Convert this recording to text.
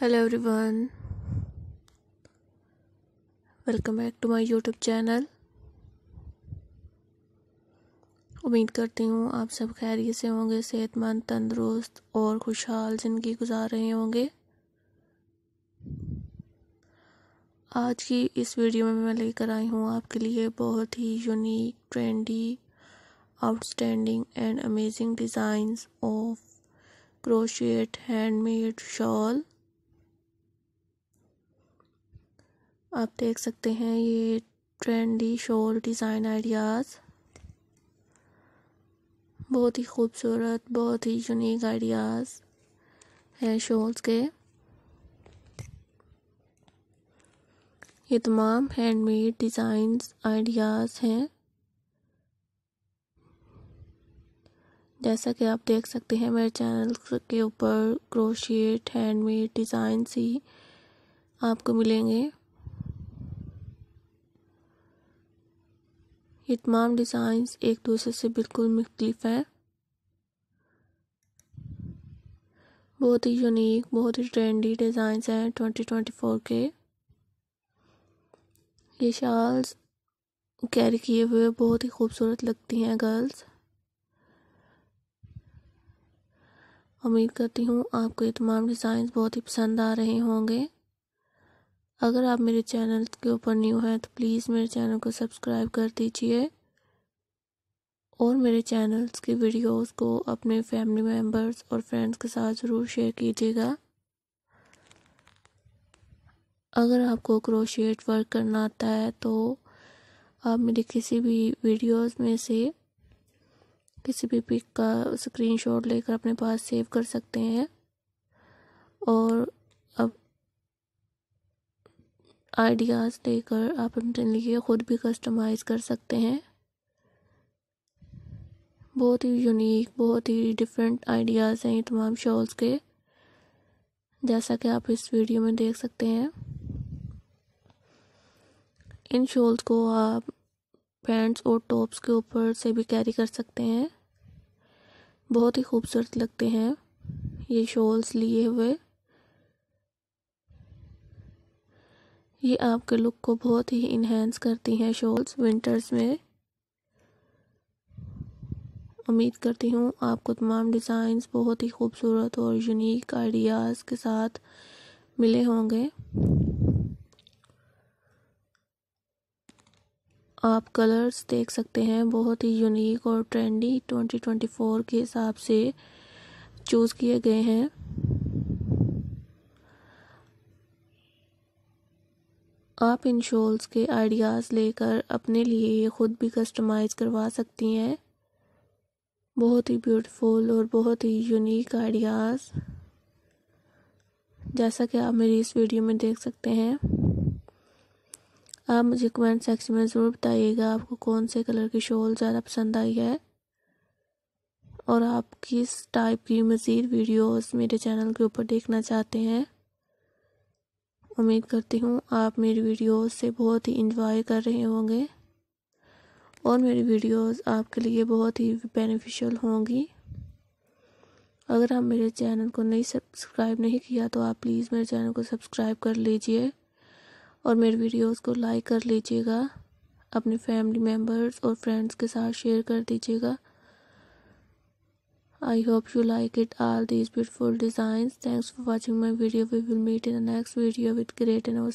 Hello everyone welcome back to my YouTube channel उम्मीद करती हूँ आप सब खैरियत से होंगे सेहतमंद तंदुरुस्त और खुशहाल ज़िंदगी गुजार रहे होंगे आज की इस वीडियो में मैं लेकर आई हूँ आपके लिए बहुत ही unique trendy outstanding and amazing designs of crochet handmade shawl आप देख सकते हैं ये ट्रेंडी शॉल डिज़ाइन आइडियाज़ बहुत ही खूबसूरत बहुत ही यूनिक आइडियाज़ है शॉल्स के ये तमाम हैंडमेड डिज़ाइंस आइडियाज़ हैं जैसा कि आप देख सकते हैं मेरे चैनल के ऊपर क्रोशिएट हैंडमेड डिज़ाइन ही आपको मिलेंगे ये तमाम डिज़ाइंस एक दूसरे से बिल्कुल मुख्तलिफ हैं बहुत ही यूनिक बहुत ही ट्रेंडी डिज़ाइंस हैं ट्वेंटी ट्वेंटी फोर के ये शाल्स कैरी किए हुए बहुत ही खूबसूरत लगती हैं गर्ल्स उम्मीद करती हूँ आपको ये तमाम डिज़ाइंस बहुत ही पसंद आ रहे होंगे अगर आप मेरे चैनल के ऊपर न्यू हैं तो प्लीज़ मेरे चैनल को सब्सक्राइब कर दीजिए और मेरे चैनल्स की वीडियोस को अपने फैमिली मेम्बर्स और फ्रेंड्स के साथ ज़रूर शेयर कीजिएगा अगर आपको क्रोशिएट वर्क करना आता है तो आप मेरी किसी भी वीडियोस में से किसी भी पिक का स्क्रीनशॉट लेकर अपने पास सेव कर सकते हैं और आइडियाज़ देकर आप अपने लिए ख़ुद भी कस्टमाइज़ कर सकते हैं बहुत ही यूनिक बहुत ही डिफरेंट आइडियाज़ हैं तमाम शॉल्स के जैसा कि आप इस वीडियो में देख सकते हैं इन शॉल्स को आप पैंट्स और टॉप्स के ऊपर से भी कैरी कर सकते हैं बहुत ही खूबसूरत लगते हैं ये शॉल्स लिए हुए ये आपके लुक को बहुत ही इन्हेंस करती हैं शॉल्स विंटर्स में उम्मीद करती हूँ आपको तमाम डिज़ाइंस बहुत ही खूबसूरत और यूनिक आइडियाज़ के साथ मिले होंगे आप कलर्स देख सकते हैं बहुत ही यूनिक और ट्रेंडी 2024 के हिसाब से चूज़ किए गए हैं आप इन शॉल्स के आइडियाज़ लेकर अपने लिए ये ख़ुद भी कस्टमाइज़ करवा सकती हैं बहुत ही ब्यूटीफुल और बहुत ही यूनिक आइडियाज़ जैसा कि आप मेरी इस वीडियो में देख सकते हैं आप मुझे कमेंट सेक्शन में ज़रूर बताइएगा आपको कौन से कलर की शॉल ज़्यादा पसंद आई है और आप किस टाइप की मज़ीद वीडियोस मेरे चैनल के ऊपर देखना चाहते हैं उम्मीद करती हूँ आप मेरी वीडियोस से बहुत ही इन्जॉय कर रहे होंगे और मेरी वीडियोस आपके लिए बहुत ही बेनिफिशियल होंगी अगर आप मेरे चैनल को नहीं सब्सक्राइब नहीं किया तो आप प्लीज़ मेरे चैनल को सब्सक्राइब कर लीजिए और मेरे वीडियोस को लाइक कर लीजिएगा अपने फैमिली मेम्बर्स और फ्रेंड्स के साथ शेयर कर दीजिएगा I hope you like it all these beautiful designs. Thanks for watching my video. We will meet in the next video with great and awesome.